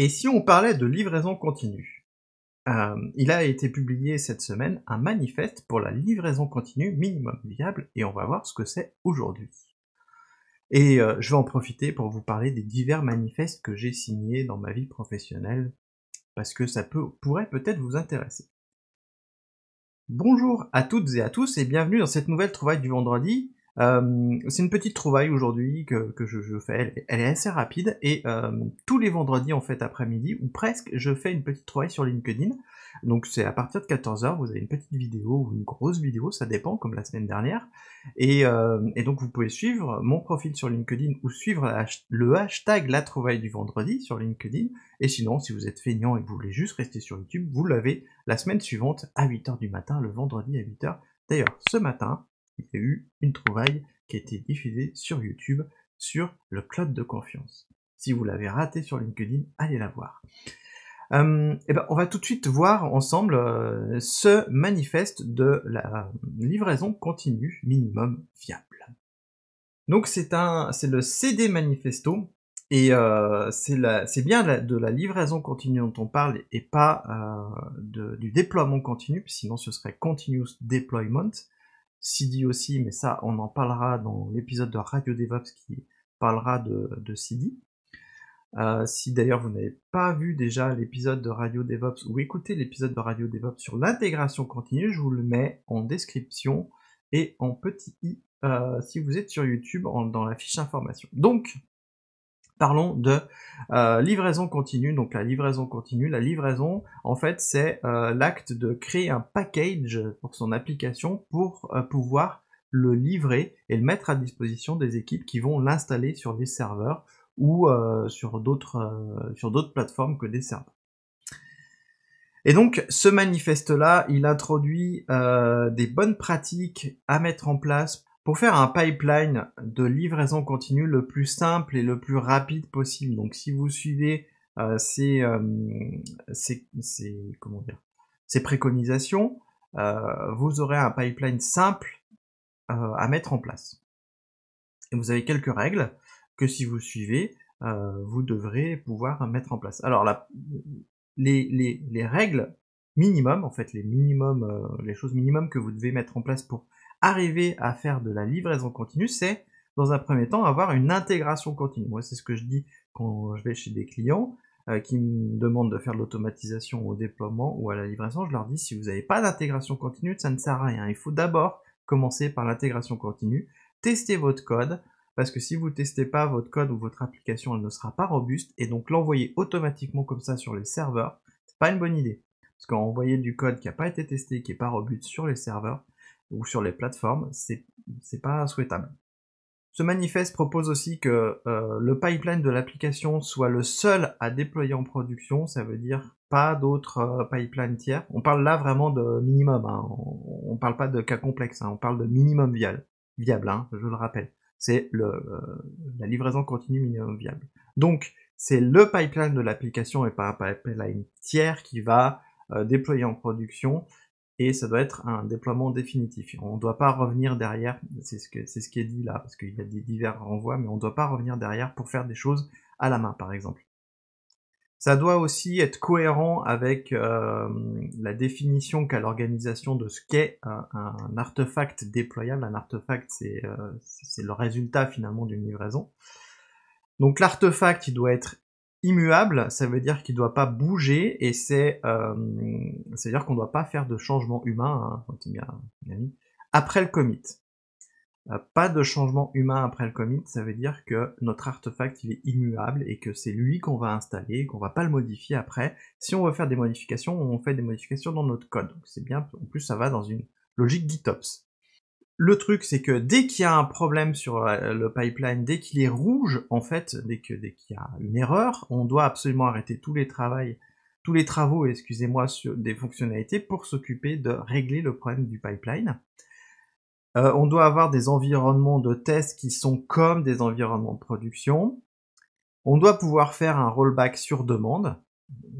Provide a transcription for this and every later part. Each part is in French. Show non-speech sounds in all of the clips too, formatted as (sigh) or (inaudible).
Et si on parlait de livraison continue euh, Il a été publié cette semaine un manifeste pour la livraison continue minimum viable et on va voir ce que c'est aujourd'hui. Et euh, je vais en profiter pour vous parler des divers manifestes que j'ai signés dans ma vie professionnelle parce que ça peut, pourrait peut-être vous intéresser. Bonjour à toutes et à tous et bienvenue dans cette nouvelle trouvaille du vendredi. Euh, c'est une petite trouvaille aujourd'hui que, je, fais, elle, est assez rapide et euh, tous les vendredis en fait après-midi ou presque, je fais une petite trouvaille sur LinkedIn. Donc c'est à partir de 14h, vous avez une petite vidéo ou une grosse vidéo, ça dépend, comme la semaine dernière. Et, euh, donc vous pouvez suivre mon profil sur LinkedIn ou suivre le hashtag la trouvaille du vendredi sur LinkedIn. Et sinon, si vous êtes feignant et que vous voulez juste rester sur YouTube, vous l'avez la semaine suivante à 8h du matin, le vendredi à 8h. D'ailleurs, ce matin, il y a eu une trouvaille qui a été diffusée sur YouTube sur le cloud de confiance. Si vous l'avez raté sur LinkedIn, allez la voir. et euh, eh ben, on va tout de suite voir ensemble euh, ce manifeste de la livraison continue minimum viable. Donc c'est un, c'est le CD manifesto et euh, c'est bien de la livraison continue dont on parle et pas du déploiement continu, sinon ce serait continuous deployment. CD aussi, mais ça, on en parlera dans l'épisode de Radio DevOps qui parlera de, CD. Euh, si d'ailleurs vous n'avez pas vu déjà l'épisode de Radio DevOps ou écouté l'épisode de Radio DevOps sur l'intégration continue, je vous le mets en description et en petit i euh, si vous êtes sur YouTube dans la fiche information. Donc, Parlons de euh, livraison continue. Donc la livraison continue, la livraison, en fait, c'est euh, l'acte de créer un package pour son application pour euh, pouvoir le livrer et le mettre à disposition des équipes qui vont l'installer sur des serveurs ou sur d'autres sur d'autres plateformes que des serveurs. Et donc ce manifeste-là, il introduit des bonnes pratiques à mettre en place pour faire un pipeline de livraison continue le plus simple et le plus rapide possible. Donc si vous suivez euh, euh, ces, ces, comment dire, ces préconisations, euh, vous aurez un pipeline simple à mettre en place. Et vous avez quelques règles que si vous suivez, vous devrez pouvoir mettre en place. Alors la, les, les, les, règles minimum, en fait les minimum, les choses minimum que vous devez mettre en place pour arriver à faire de la livraison continue, c'est dans un premier temps avoir une intégration continue. Moi, c'est ce que je dis quand je vais chez des clients euh, qui me demandent de faire de l'automatisation au déploiement ou à la livraison. Je leur dis si vous n'avez pas d'intégration continue, ça ne sert à rien. Il faut d'abord commencer par l'intégration continue, tester votre code. Parce que si vous ne testez pas votre code ou votre application, elle ne sera pas robuste. Et donc l'envoyer automatiquement comme ça sur les serveurs, n'est pas une bonne idée. Parce envoyer du code qui n'a pas été testé, qui n'est pas robuste sur les serveurs, ou sur les plateformes, c'est, c'est pas souhaitable. Ce manifeste propose aussi que euh, le pipeline de l'application soit le seul à déployer en production, ça veut dire pas d'autres euh, pipelines tiers. On parle là vraiment de minimum, hein. on, parle pas de cas complexe, hein. on parle de minimum viable, viable hein, je le rappelle. C'est euh, la livraison continue minimum viable. Donc c'est le pipeline de l'application et pas un pipeline tiers qui va déployer en production et ça doit être un déploiement définitif. On ne doit pas revenir derrière, c'est ce, que, c'est ce qui est dit là, parce qu'il y a des divers renvois, mais on ne doit pas revenir derrière pour faire des choses à la main, par exemple. Ça doit aussi être cohérent avec euh, la définition qu'a l'organisation de ce qu'est un, artefact déployable. Un artefact, c'est, euh, c'est le résultat finalement d'une livraison. Donc l'artefact, il doit être immuable, ça veut dire qu'il ne doit pas bouger et c'est, euh, dire qu'on ne doit pas faire de changement humain hein, après le commit. Euh, pas de changement humain après le commit, ça veut dire que notre artefact il est immuable et que c'est lui qu'on va installer, qu'on va pas le modifier après. Si on veut faire des modifications, on fait des modifications dans notre code. Donc c'est bien, en plus ça va dans une logique GitOps. Le truc, c'est que dès qu'il y a un problème sur euh, le pipeline, dès qu'il est rouge, en fait, dès que dès qu'il y a une erreur, on doit absolument arrêter tous les travaux, tous les travaux, excusez-moi, sur des fonctionnalités pour s'occuper de régler le problème du pipeline. Euh, on doit avoir des environnements de test qui sont comme des environnements de production. On doit pouvoir faire un rollback sur demande.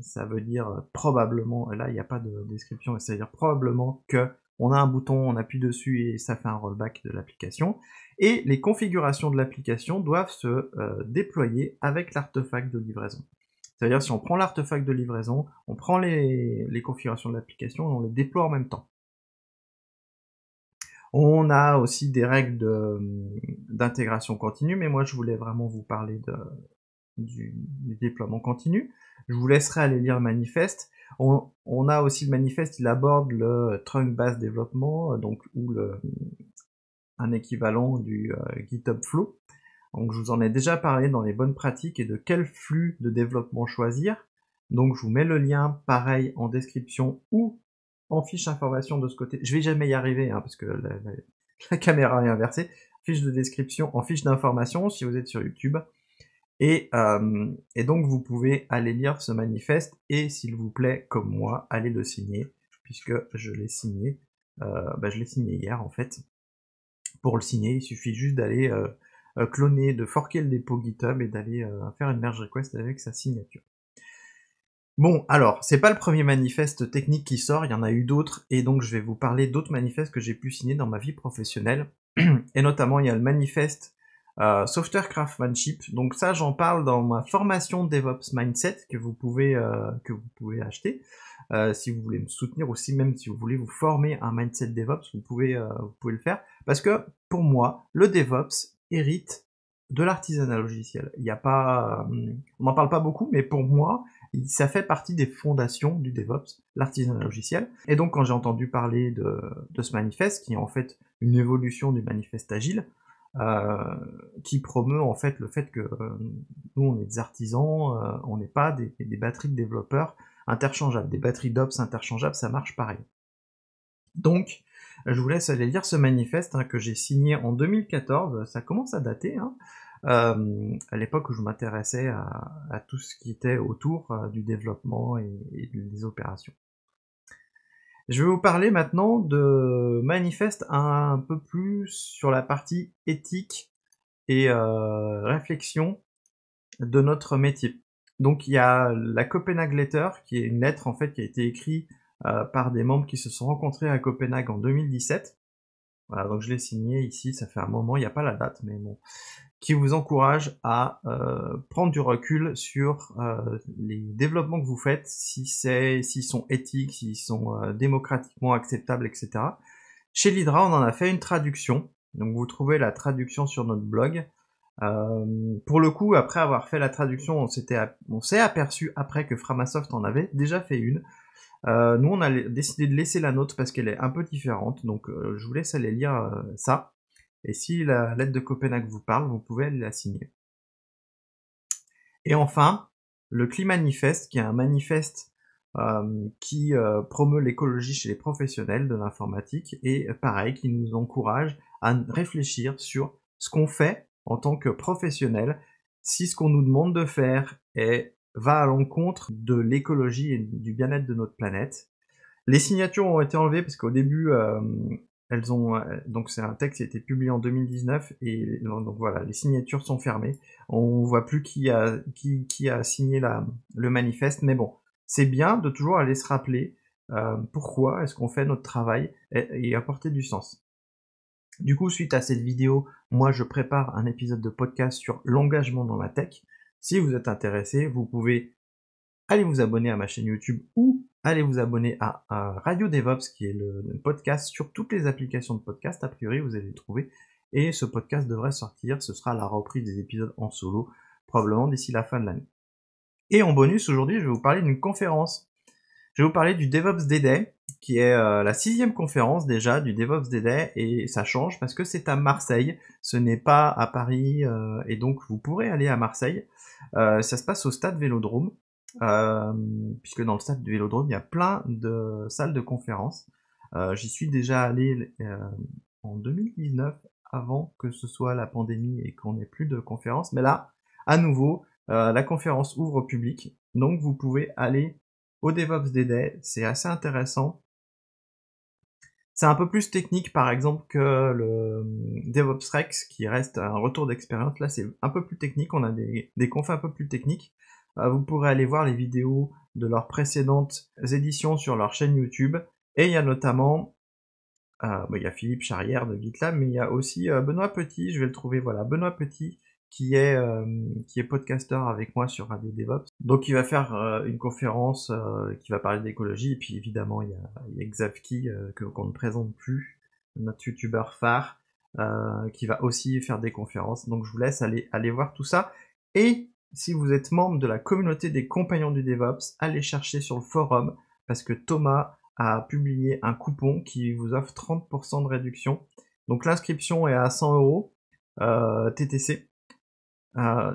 Ça veut dire euh, probablement, là il n'y a pas de description, mais ça veut dire probablement que on a un bouton, on appuie dessus et ça fait un rollback de l'application. Et les configurations de l'application doivent se euh, déployer avec l'artefact de livraison. C'est-à-dire si on prend l'artefact de livraison, on prend les, configurations de l'application et on les déploie en même temps. On a aussi des règles d'intégration continue, mais moi je voulais vraiment vous parler du, déploiement continu. Je vous laisserai aller lire le manifeste. On, a aussi le manifeste, il aborde le trunk based développement, euh, donc ou le, un équivalent du euh, GitHub Flow. Donc je vous en ai déjà parlé dans les bonnes pratiques et de quel flux de développement choisir. Donc je vous mets le lien pareil en description ou en fiche information de ce côté. Je vais jamais y arriver hein, parce que la, la caméra est inversée. Fiche de description en fiche d'information si vous êtes sur YouTube. Et, euh, et, donc vous pouvez aller lire ce manifeste et s'il vous plaît, comme moi, allez le signer, puisque je l'ai signé, euh, bah je l'ai signé hier en fait. Pour le signer, il suffit juste d'aller euh, cloner, de forquer le dépôt GitHub et d'aller faire une merge request avec sa signature. Bon, alors, c'est pas le premier manifeste technique qui sort, il y en a eu d'autres, et donc je vais vous parler d'autres manifestes que j'ai pu signer dans ma vie professionnelle. (clears throat) Et notamment, il y a le manifeste euh, « Software craftsmanship. Donc ça, j'en parle dans ma formation DevOps Mindset que vous pouvez euh, que vous pouvez acheter. Euh, si vous voulez me soutenir aussi, même si vous voulez vous former un mindset DevOps, vous pouvez vous pouvez le faire parce que pour moi, le DevOps hérite de l'artisanat logiciel. Il y a pas, on n'en parle pas beaucoup, mais pour moi, ça fait partie des fondations du DevOps, l'artisanat logiciel. Et donc, quand j'ai entendu parler de, de ce manifeste, qui est en fait une évolution du manifeste agile, euh, qui promeut en fait le fait que euh, nous on est des artisans, euh, on n'est pas des, batteries de développeurs interchangeables, des batteries d'ops interchangeables, ça marche pareil. Donc, je vous laisse aller lire ce manifeste hein, que j'ai signé en 2014, ça commence à dater. Hein. à l'époque où je m'intéressais à, tout ce qui était autour du développement et, des opérations. Je vais vous parler maintenant de manifeste un peu plus sur la partie éthique et euh, réflexion de notre métier. Donc il y a la Copenhague Letter, qui est une lettre en fait qui a été écrite euh, par des membres qui se sont rencontrés à Copenhague en 2017 voilà, donc je l'ai signé ici, ça fait un moment, il n'y a pas la date, mais bon, qui vous encourage à euh, prendre du recul sur euh, les développements que vous faites, si c'est, s'ils sont éthiques, s'ils sont euh, démocratiquement acceptables, etc. Chez l'Hydra, on en a fait une traduction, donc vous trouvez la traduction sur notre blog. pour le coup, après avoir fait la traduction, on s'est aperçu après que Framasoft en avait déjà fait une. Euh, nous, on a décidé de laisser la nôtre parce qu'elle est un peu différente, donc euh, je vous laisse aller lire euh, ça. Et si la lettre de Copenhague vous parle, vous pouvez aller la signer. Et enfin, le CLIMANIFEST, qui est un manifeste qui promeut l'écologie chez les professionnels de l'informatique et pareil, qui nous encourage à réfléchir sur ce qu'on fait en tant que professionnel, si ce qu'on nous demande de faire est va à l'encontre de l'écologie et du bien-être de notre planète. Les signatures ont été enlevées parce qu'au début, euh, elles ont euh, donc c'est un texte qui a été publié en 2019 et euh, voilà, les signatures sont fermées. On ne voit plus qui a signé le manifeste, mais bon, c'est bien de toujours aller se rappeler pourquoi est-ce qu'on fait notre travail et apporter du sens. Du coup, suite à cette vidéo, moi je prépare un épisode de podcast sur l'engagement dans la tech. Si vous êtes intéressé, vous pouvez aller vous abonner à ma chaîne YouTube ou aller vous abonner à, Radio DevOps, qui est le, podcast sur toutes les applications de podcast. A priori, vous allez le trouver. Et ce podcast devrait sortir. Ce sera la reprise des épisodes en solo, probablement d'ici la fin de l'année. Et en bonus, aujourd'hui, je vais vous parler d'une conférence. Je vais vous parler du DevOps Day, qui est euh, la sixième conférence déjà du DevOps Day, et ça change parce que c'est à Marseille, ce n'est pas à Paris, euh, et donc vous pourrez aller à Marseille. Euh, ça se passe au stade Vélodrome, euh, puisque dans le stade Vélodrome, il y a plein de salles de conférences. Euh, j'y suis déjà allé en 2019 avant que ce soit la pandémie et qu'on n'ait plus de conférences. Mais là, à nouveau, la conférence ouvre au public. Donc vous pouvez aller au DevOps Day, c'est assez intéressant. C'est un peu plus technique, par exemple, que le euh, DevOps Rex, qui reste un retour d'expérience. Là, c'est un peu plus technique. On a des, des un peu plus techniques. Euh, vous pourrez aller voir les vidéos de leurs précédentes éditions sur leur chaîne YouTube. Et il y a notamment, euh, bah, il y a Philippe Charrière de GitLab, mais il y a aussi Benoît Petit. Je vais le trouver. Voilà, Benoît Petit qui est euh, qui est podcasteur avec moi sur Radio DevOps. Donc il va faire euh, une conférence euh, qui va parler d'écologie et puis évidemment il y a, Xavki qu'on ne présente plus, notre youtubeur phare qui va aussi faire des conférences. Donc je vous laisse aller aller voir tout ça et si vous êtes membre de la communauté des compagnons du DevOps, allez chercher sur le forum parce que Thomas a publié un coupon qui vous offre 30% de réduction. Donc l'inscription est à 100 euros TTC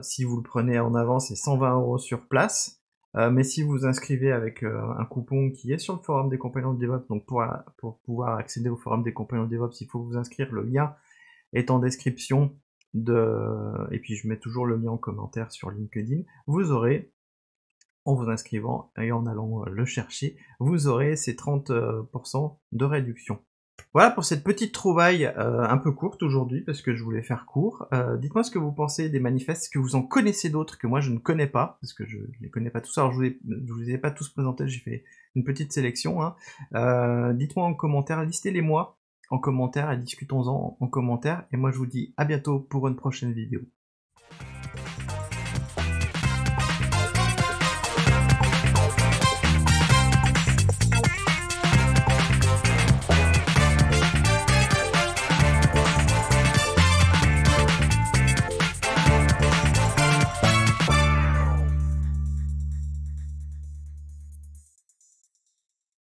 si vous le prenez en avance, c'est 120 euros sur place. Euh, mais si vous vous inscrivez avec euh, un coupon qui est sur le forum des compagnons de DevOps, donc pour, pour pouvoir accéder au forum des compagnons de DevOps, il faut vous inscrire. Le lien est en description de, et puis je mets toujours le lien en commentaire sur LinkedIn. Vous aurez, en vous inscrivant et en allant euh, le chercher, vous aurez ces 30% de réduction. Voilà pour cette petite trouvaille euh, un peu courte aujourd'hui parce que je voulais faire court. Euh, dites-moi ce que vous pensez des manifestes, que vous en connaissez d'autres que moi je ne connais pas parce que je ne les connais pas tous. Alors je vous, les ai pas tous présentés, j'ai fait une petite sélection. Hein. Euh, dites-moi en commentaire, listez-les-moi en commentaire et discutons-en en commentaire. Et moi je vous dis à bientôt pour une prochaine vidéo.